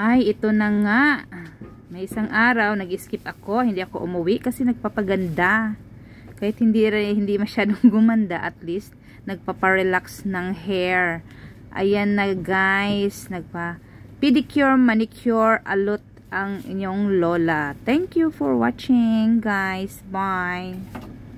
Ay, ito na nga. May isang araw, nag-skip ako. Hindi ako umuwi kasi nagpapaganda. Kahit hindi, hindi masyadong gumanda, at least nagpaparelax ng hair. Ayan na guys. Nagpa pedicure, manicure, alot ang inyong lola. Thank you for watching guys. Bye.